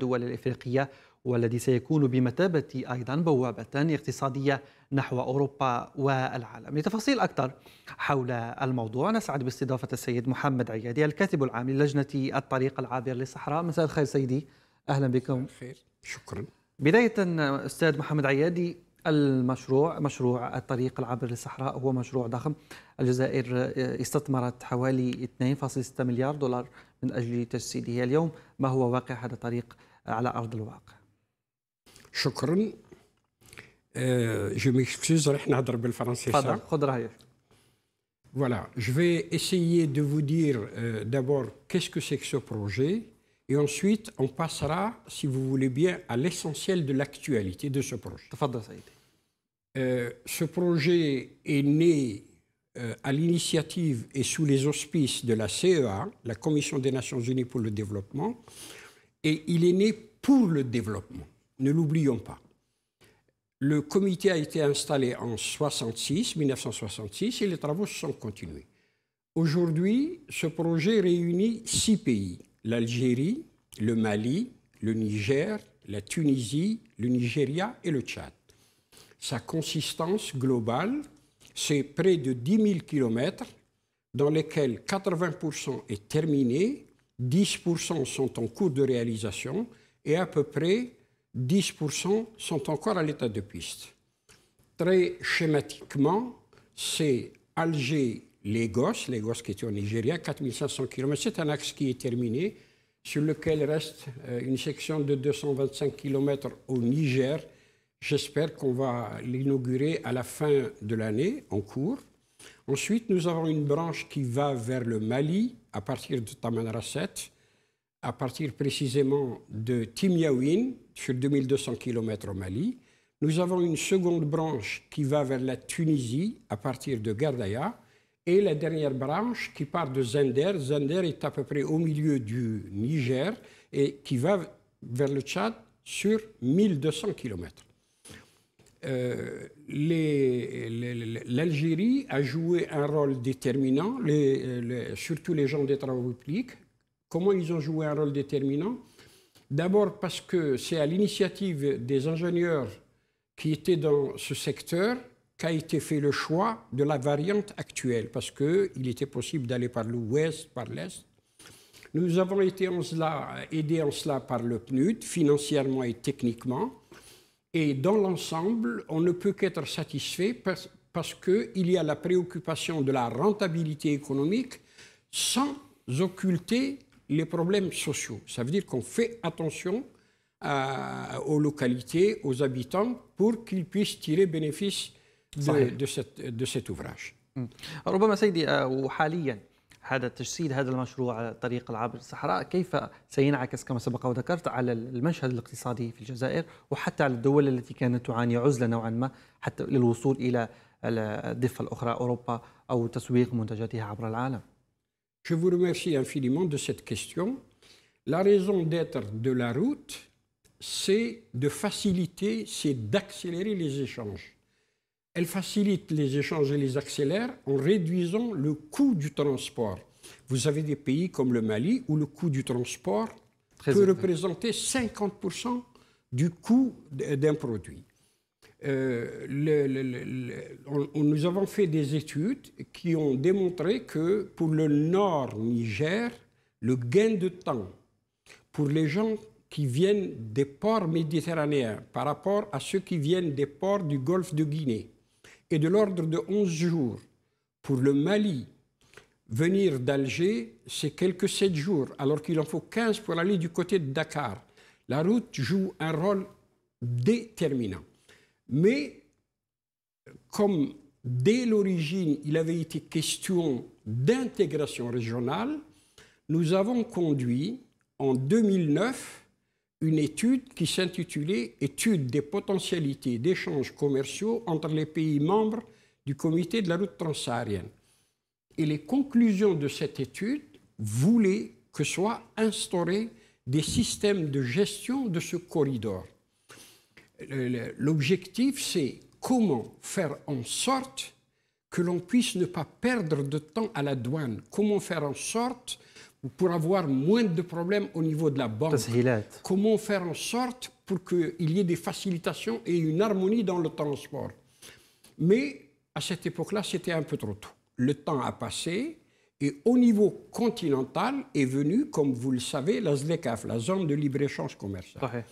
الدول الإفريقية والذي سيكون بمثابة أيضا بوابة اقتصادية نحو أوروبا والعالم لتفاصيل أكثر حول الموضوع نسعد باستضافة السيد محمد عيادي الكاتب العام للجنة الطريق العابر للصحراء مساء الخير سيدي أهلا بكم خير شكرا بداية أستاذ محمد عيادي المشروع مشروع الطريق العابر للصحراء هو مشروع ضخم الجزائر آه، استثمرت حوالي 2.6 مليار دولار من أجل تجسيده اليوم ما هو واقع هذا الطريق على euh, je m'excuse, Voilà, je vais essayer de vous dire euh, d'abord qu'est-ce que c'est que ce projet, et ensuite on passera, si vous voulez bien, à l'essentiel de l'actualité de ce projet. Euh, ce projet est né à l'initiative et sous les auspices de la CEA, la Commission des Nations Unies pour le Développement, et il est né pour le développement. Ne l'oublions pas. Le comité a été installé en 66, 1966 et les travaux se sont continués. Aujourd'hui, ce projet réunit six pays, l'Algérie, le Mali, le Niger, la Tunisie, le Nigeria et le Tchad. Sa consistance globale, c'est près de 10 000 km dans lesquels 80% est terminé 10% sont en cours de réalisation et à peu près 10% sont encore à l'état de piste. Très schématiquement, c'est Alger, Lagos, Lagos qui est au Nigeria, 4500 km. C'est un axe qui est terminé, sur lequel reste euh, une section de 225 km au Niger. J'espère qu'on va l'inaugurer à la fin de l'année en cours. Ensuite, nous avons une branche qui va vers le Mali à partir de Tamanrasset, à partir précisément de Timyaouine, sur 2200 km au Mali. Nous avons une seconde branche qui va vers la Tunisie à partir de Gardaya, Et la dernière branche qui part de Zender. Zender est à peu près au milieu du Niger et qui va vers le Tchad sur 1200 km. Euh, l'Algérie a joué un rôle déterminant, euh, les, surtout les gens des travaux publics. Comment ils ont joué un rôle déterminant D'abord parce que c'est à l'initiative des ingénieurs qui étaient dans ce secteur qu'a été fait le choix de la variante actuelle, parce qu'il était possible d'aller par l'ouest, par l'est. Nous avons été cela, aidés en cela par le PNUD, financièrement et techniquement. Et dans l'ensemble, on ne peut qu'être satisfait parce, qu'il y a la préoccupation de la rentabilité économique sans occulter les problèmes sociaux. Ça veut dire qu'on fait attention euh, aux localités, aux habitants, pour qu'ils puissent tirer bénéfice de, de cet ouvrage. Hmm. هذا تجسيد هذا المشروع طريق العبر الصحراء كيف سينعكس كما سبق وذكرت على المشهد الاقتصادي في الجزائر وحتى على الدول التي كانت تعاني عزلة نوعا ما حتى للوصول إلى الضفة الأخرى أوروبا أو تسويق منتجاتها عبر العالم Je vous remercie infiniment de cette question. La raison d'être de la route, c'est de faciliter, c'est d'accélérer les échanges. Elle facilite les échanges et les accélère en réduisant le coût du transport. Vous avez des pays comme le Mali où le coût du transport peut représenter 50% du coût d'un produit. Euh, nous avons fait des études qui ont démontré que pour le nord Niger, le gain de temps pour les gens qui viennent des ports méditerranéens par rapport à ceux qui viennent des ports du golfe de Guinée, et de l'ordre de 11 jours. Pour le Mali, venir d'Alger, c'est quelques 7 jours, alors qu'il en faut 15 pour aller du côté de Dakar. La route joue un rôle déterminant. Mais comme dès l'origine, il avait été question d'intégration régionale, nous avons conduit en 2009 une étude qui s'intitulait Étude des potentialités d'échanges commerciaux entre les pays membres du comité de la route transsaharienne. Et les conclusions de cette étude voulaient que soient instaurés des systèmes de gestion de ce corridor. L'objectif, c'est comment faire en sorte que l'on puisse ne pas perdre de temps à la douane, comment faire en sorte pour avoir moins de problèmes au niveau de la banque. Comment faire en sorte pour qu'il y ait des facilitations et une harmonie dans le transport. Mais à cette époque-là, c'était un peu trop tôt. Le temps a passé et au niveau continental est venu, comme vous le savez, la ZLECAF, la zone de libre-échange commercial.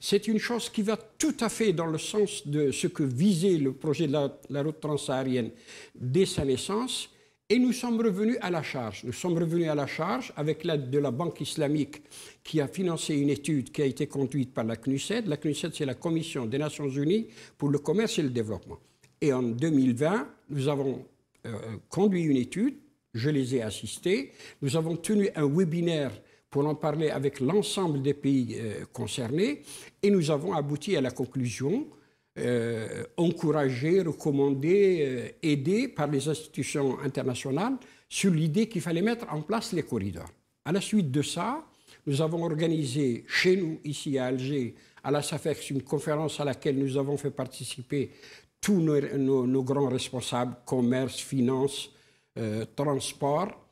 C'est une chose qui va tout à fait dans le sens de ce que visait le projet de la, la route transsaharienne dès sa naissance, et nous sommes revenus à la charge. Nous sommes revenus à la charge avec l'aide de la Banque islamique qui a financé une étude qui a été conduite par la CNUSED. La CNUSED, c'est la Commission des Nations Unies pour le commerce et le développement. Et en 2020, nous avons euh, conduit une étude, je les ai assistés, nous avons tenu un webinaire pour en parler avec l'ensemble des pays euh, concernés et nous avons abouti à la conclusion euh, encouragés, recommandés, euh, aidés par les institutions internationales sur l'idée qu'il fallait mettre en place les corridors. À la suite de ça, nous avons organisé chez nous, ici à Alger, à la SAFEX, une conférence à laquelle nous avons fait participer tous nos, grands responsables, commerce, finance, euh, transport,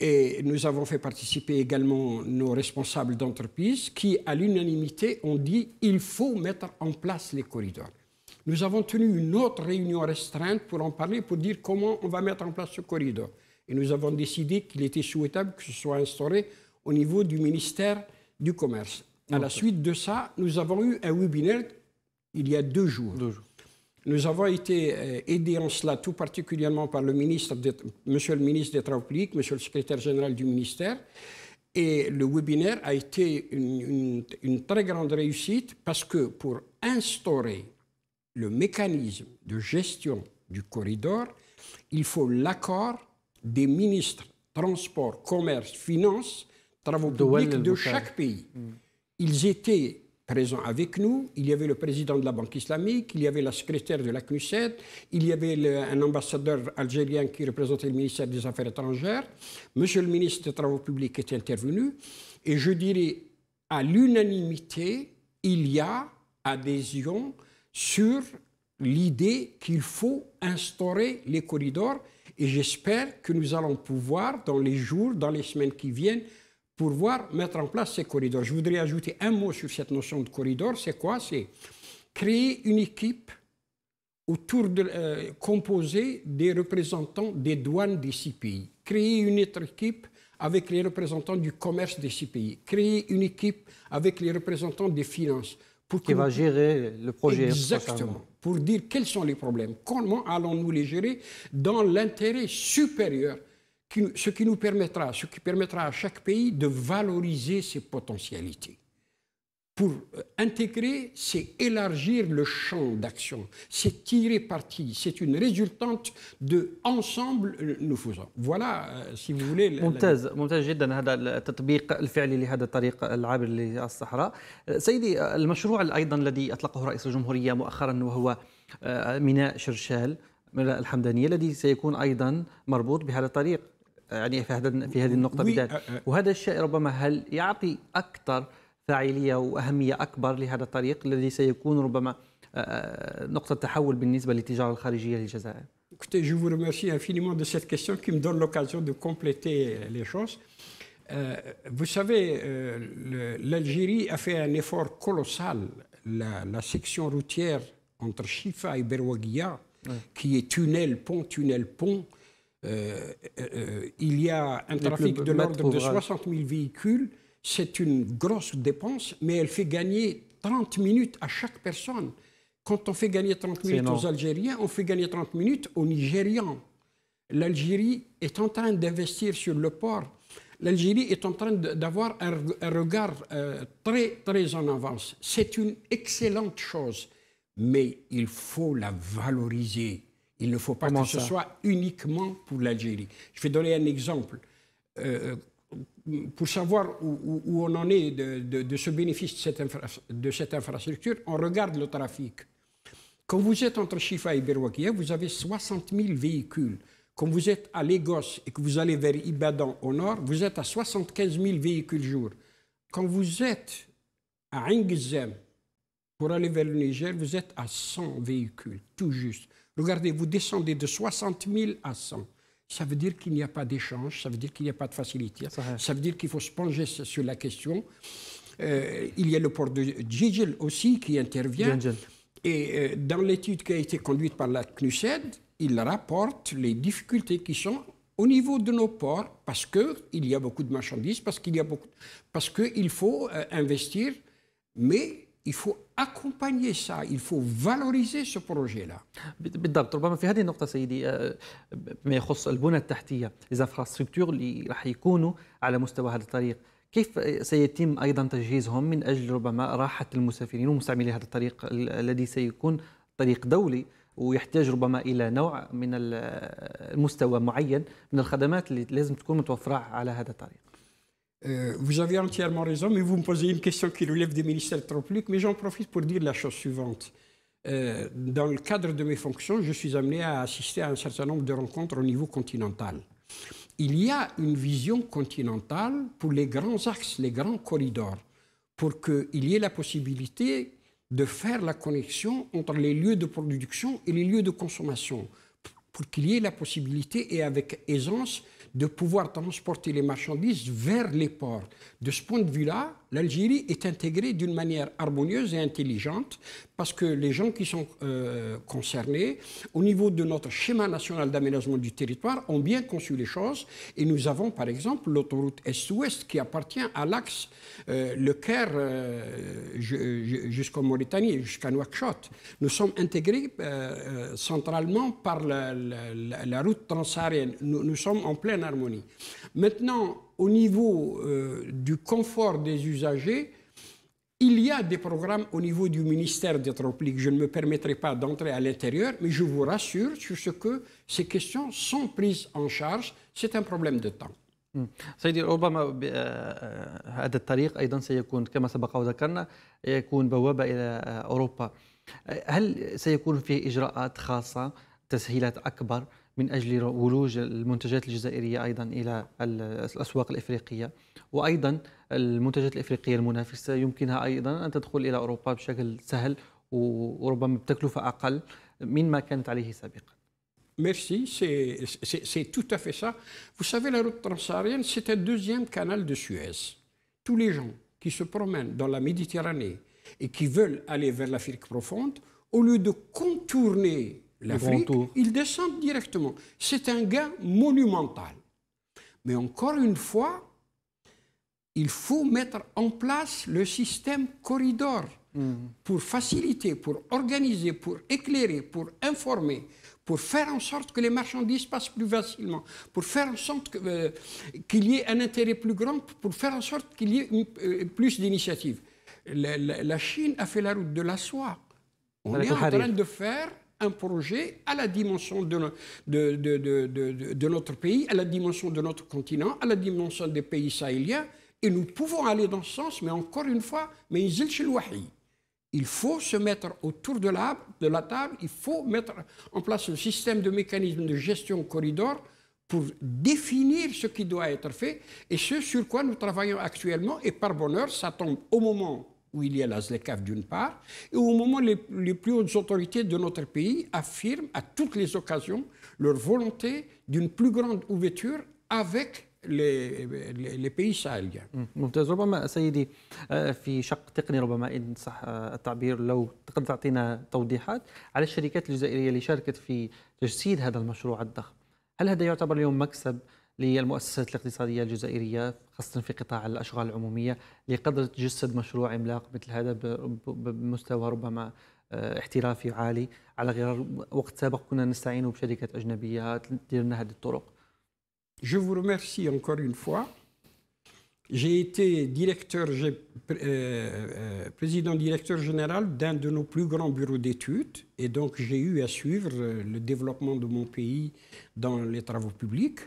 et nous avons fait participer également nos responsables d'entreprise qui, à l'unanimité, ont dit il faut mettre en place les corridors. Nous avons tenu une autre réunion restreinte pour en parler, pour dire comment on va mettre en place ce corridor. Et nous avons décidé qu'il était souhaitable que ce soit instauré au niveau du ministère du Commerce. À la suite de ça, nous avons eu un webinaire il y a Deux jours. Nous avons été euh, aidés en cela tout particulièrement par le ministre, monsieur le ministre des Travaux publics, monsieur le secrétaire général du ministère. Et le webinaire a été une, très grande réussite parce que pour instaurer le mécanisme de gestion du corridor, il faut l'accord des ministres transport, commerce, finance, travaux publics de chaque pays. Mm. Ils étaient présent avec nous. Il y avait le président de la Banque islamique, il y avait la secrétaire de la CNUSET, il y avait un ambassadeur algérien qui représentait le ministère des Affaires étrangères. Monsieur le ministre des Travaux publics est intervenu. Et je dirais, à l'unanimité, il y a adhésion sur l'idée qu'il faut instaurer les corridors. Et j'espère que nous allons pouvoir, dans les jours, dans les semaines qui viennent, pour voir mettre en place ces corridors. Je voudrais ajouter un mot sur cette notion de corridor. C'est quoi C'est créer une équipe autour de, euh, composée des représentants des douanes des six pays. Créer une autre équipe avec les représentants du commerce des six pays. Créer une équipe avec les représentants des finances. Pour qui va gérer le projet. Exactement. Pour dire quels sont les problèmes, comment allons-nous les gérer dans l'intérêt supérieur ce qui nous permettra, ce qui permettra à chaque pays de valoriser ses potentialités. Pour euh, intégrer, c'est élargir le champ d'action, c'est tirer parti, c'est une résultante de ensemble euh, nous faisons. voilà euh, si vous voulez ممتاز ممتاز جدا هذا التطبيق الفعلي لهذا الطريق العابر للصحراء سيدي المشروع ايضا الذي اطلقه رئيس الجمهوريه مؤخرا وهو ميناء شرشال الحمدانيه الذي سيكون ايضا مربوط بهذا الطريق يعني في هذا في هذه النقطه بالذات وهذا الشيء ربما هل يعطي اكثر فاعليه واهميه اكبر لهذا الطريق الذي سيكون ربما نقطه تحول بالنسبه للتجاره الخارجيه للجزائر Écoutez, je vous remercie infiniment de cette question qui me donne l'occasion de compléter les choses. Euh, vous savez, euh, l'Algérie a fait un effort colossal. La, la section routière entre Chifa et Berwagia, oui. qui est tunnel-pont, tunnel-pont, Euh, euh, il y a un trafic de l'ordre de 60 000 véhicules. C'est une grosse dépense, mais elle fait gagner 30 minutes à chaque personne. Quand on fait gagner 30 minutes aux Algériens, on fait gagner 30 minutes aux Nigérians. L'Algérie est en train d'investir sur le port. L'Algérie est en train d'avoir un, regard euh, très, très en avance. C'est une excellente chose, mais il faut la valoriser. Il ne faut pas que ce soit uniquement pour l'Algérie. Je vais donner un exemple. Euh, euh, pour savoir où, on en est de, ce bénéfice de cette, infrastructure, on regarde le trafic. Quand vous êtes entre Chifa et Berwakia, vous avez 60 000 véhicules. Quand vous êtes à Lagos et que vous allez vers Ibadan au nord, vous êtes à 75 000 véhicules jour. Quand vous êtes à Ngizem pour aller vers le Niger, vous êtes à 100 véhicules, tout juste. Regardez, vous descendez de 60 000 à 100. Ça veut dire qu'il n'y a pas d'échange, ça veut dire qu'il n'y a pas de facilité, ça veut dire qu'il faut se pencher sur la question. Euh, il y a le port de Djidjel aussi qui intervient. Et euh, dans l'étude qui a été conduite par la CNUSED, il rapporte les difficultés qui sont au niveau de nos ports parce qu'il y a beaucoup de marchandises, parce qu'il y a beaucoup, parce il faut euh, investir, mais il faut accompagner ça, il faut valoriser ce projet-là. بالضبط ربما في هذه النقطة سيدي آه، آه، ما يخص البنى التحتية الانفراستركتور اللي راح يكونوا على مستوى هذا الطريق كيف سيتم أيضا تجهيزهم من أجل ربما راحة المسافرين ومستعملي هذا الطريق الذي سيكون طريق دولي ويحتاج ربما الى نوع من المستوى معين من الخدمات اللي لازم تكون متوفره على هذا الطريق Euh, vous avez entièrement raison, mais vous me posez une question qui relève des ministères trop publics, mais j'en profite pour dire la chose suivante. Euh, dans le cadre de mes fonctions, je suis amené à assister à un certain nombre de rencontres au niveau continental. Il y a une vision continentale pour les grands axes, les grands corridors, pour qu'il y ait la possibilité de faire la connexion entre les lieux de production et les lieux de consommation, pour qu'il y ait la possibilité et avec aisance de pouvoir transporter les marchandises vers les ports. De ce point de vue-là, l'Algérie est intégrée d'une manière harmonieuse et intelligente parce que les gens qui sont euh, concernés, au niveau de notre schéma national d'aménagement du territoire, ont bien conçu les choses. Et nous avons par exemple l'autoroute Est-Ouest qui appartient à l'axe euh, Le Caire euh, jusqu'en Mauritanie, jusqu'à Nouakchott. Nous sommes intégrés centralement par la, route transsaharienne. Nous, nous sommes en pleine harmonie. Maintenant, au niveau euh, du confort des usagers, il y a des programmes au niveau du ministère des Tropiques. Je ne me permettrai pas d'entrer à l'intérieur, mais je vous rassure sur ce que ces questions sont prises en charge. C'est un problème de temps. سيدي ايضا سيكون كما سبق وذكرنا يكون بوابه الى اوروبا هل سيكون فيه تسهيلات من أجل ولوج المنتجات الجزائرية أيضا إلى الأسواق الإفريقية وأيضا المنتجات الإفريقية المنافسة يمكنها أيضا أن تدخل إلى أوروبا بشكل سهل وربما بتكلفة أقل مما كانت عليه سابقا Merci, c'est tout à fait ça. Vous savez, la route transsaharienne, c'est un deuxième canal de Suez. Tous les gens qui se promènent dans la Méditerranée et qui veulent aller vers l'Afrique profonde, au lieu de contourner l'Afrique, ils descendent directement. C'est un gain monumental. Mais encore une fois, il faut mettre en place le système corridor hmm. pour faciliter, pour organiser, pour éclairer, pour informer, pour faire en sorte que les marchandises passent plus facilement, pour faire en sorte euh, qu'il y ait un intérêt plus grand, pour faire en sorte qu'il y ait euh, plus d'initiatives. la, Chine a fait la route de la soie. On est en train de faire un projet à la dimension de, notre pays, à la dimension de notre continent, à la dimension des pays sahéliens, et nous pouvons aller dans ce sens, mais encore une fois, mais il faut se mettre autour de la, de la table, il faut mettre en place un système de mécanisme de gestion corridor pour définir ce qui doit être fait et ce sur quoi nous travaillons actuellement. Et par bonheur, ça tombe au moment où il y a la ZLECAF d'une part, et au moment où les, les plus hautes autorités de notre pays affirment à toutes les occasions leur volonté d'une plus grande ouverture avec les, les pays sahéliens. ممتاز ربما سيدي في شق تقني ربما ان صح التعبير لو تقدر تعطينا توضيحات على الشركات الجزائريه اللي شاركت في تجسيد هذا المشروع الضخم هل هذا يعتبر اليوم مكسب للمؤسسات الاقتصادية الجزائرية خاصة في قطاع الأشغال العمومية لقدر تجسد مشروع عملاق مثل هذا بمستوى ربما احترافي عالي على غرار وقت سابق كنا نستعين بشركات أجنبية تدير لنا هذه الطرق Je vous remercie encore une fois. J'ai été directeur, euh, président directeur général d'un de nos plus grands bureaux d'études et donc j'ai eu à suivre le développement de mon pays dans les travaux publics.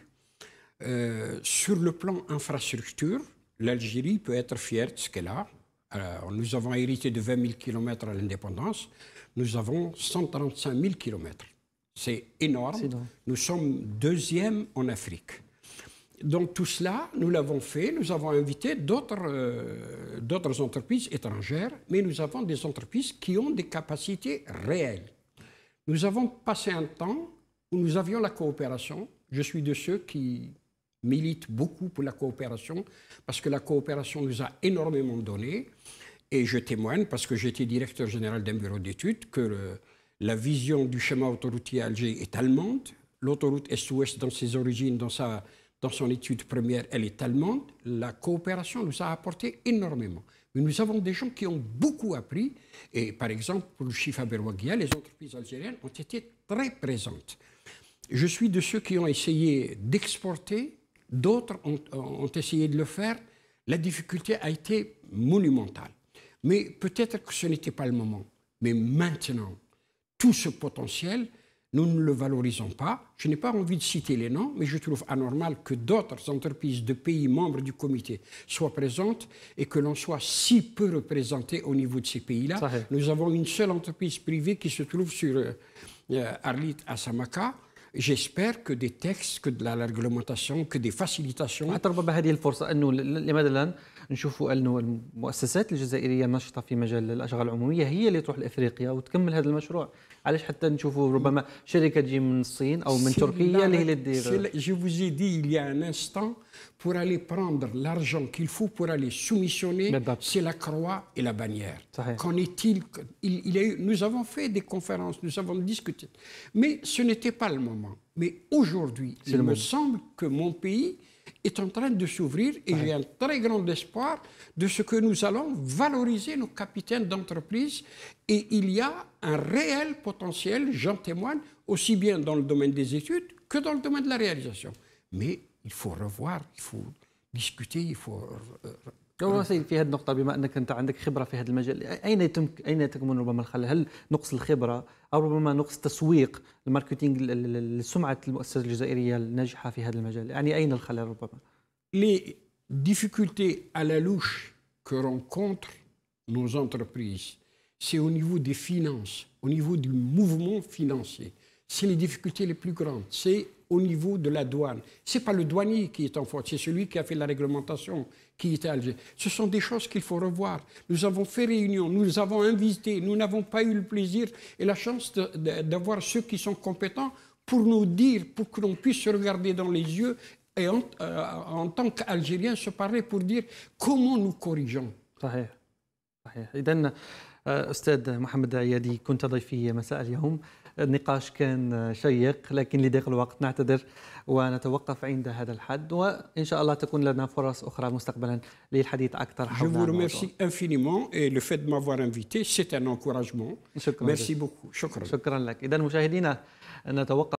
Euh, sur le plan infrastructure, l'Algérie peut être fière de ce qu'elle a. Euh, nous avons hérité de 20 000 km à l'indépendance. Nous avons 135 000 km. C'est énorme. Nous sommes deuxième en Afrique. Donc tout cela, nous l'avons fait. Nous avons invité euh, d'autres entreprises étrangères, mais nous avons des entreprises qui ont des capacités réelles. Nous avons passé un temps où nous avions la coopération. Je suis de ceux qui milite beaucoup pour la coopération, parce que la coopération nous a énormément donné. Et je témoigne, parce que j'étais directeur général d'un bureau d'études, que la vision du schéma autoroutier algérien Alger est allemande. L'autoroute Est-Ouest, dans ses origines, dans, sa, dans son étude première, elle est allemande. La coopération nous a apporté énormément. Mais nous avons des gens qui ont beaucoup appris. Et par exemple, pour le à Berwagia, les entreprises algériennes ont été très présentes. Je suis de ceux qui ont essayé d'exporter D'autres ont, essayé de le faire. La difficulté a été monumentale. Mais peut-être que ce n'était pas le moment. Mais maintenant, tout ce potentiel, nous ne le valorisons pas. Je n'ai pas envie de citer les noms, mais je trouve anormal que d'autres entreprises de pays membres du comité soient présentes et que l'on soit si peu représenté au niveau de ces pays-là. Nous avons une seule entreprise privée qui se trouve sur euh, Arlit à Samaka j'espère que des textes, que de la réglementation, que des facilitations. نشوفوا انه المؤسسات الجزائريه نشطه في مجال الاشغال العموميه هي اللي تروح لافريقيا وتكمل هذا المشروع علاش حتى نشوفوا ربما شركه تجي من الصين او من تركيا اللي هي اللي تدير جو فوزي دي لي ان انستان بور الي بروندر لارجون كيل فو بور الي سوميسيوني سي لا كروا اي لا بانيير صحيح كون ايتيل il a eu nous avons fait des conférences nous avons discuté mais ce n'était pas le moment mais aujourd'hui il me semble que mon pays est en train de s'ouvrir et y j'ai un très grand espoir de ce que nous allons valoriser nos capitaines d'entreprise et il y a un réel potentiel, j'en témoigne, aussi bien dans le domaine des études que dans le domaine de la réalisation. Mais il faut revoir, il faut discuter, il faut هو سيد في هذه النقطة بما أنك أنت عندك خبرة في هذا المجال أين يتم أين تكمن ربما الخلل هل نقص الخبرة أو ربما نقص تسويق الماركتينج لسمعة المؤسسة الجزائرية الناجحة في هذا المجال يعني أين الخلل ربما لي ديفيكولتي à la louche que rencontrent nos entreprises, c'est au niveau des finances, au niveau du mouvement financier. C'est les difficultés les plus grandes. C'est au niveau de la douane. Ce n'est pas le douanier qui est en faute, c'est celui qui a fait la réglementation qui est à Alger. Ce sont des choses qu'il faut revoir. Nous avons fait réunion, nous avons invité, nous n'avons pas eu le plaisir et la chance d'avoir ceux qui sont compétents pour nous dire, pour que l'on puisse se regarder dans les yeux et en, euh, tant qu'Algérien se parler pour dire comment nous corrigeons. Et النقاش كان شيق لكن لضيق الوقت نعتذر ونتوقف عند هذا الحد وإن شاء الله تكون لنا فرص أخرى مستقبلا للحديث أكثر حول Je vous remercie infiniment et le fait de m'avoir invité c'est un encouragement. شكرا Merci beaucoup. شكرا. شكرا لك. إذا مشاهدينا نتوقف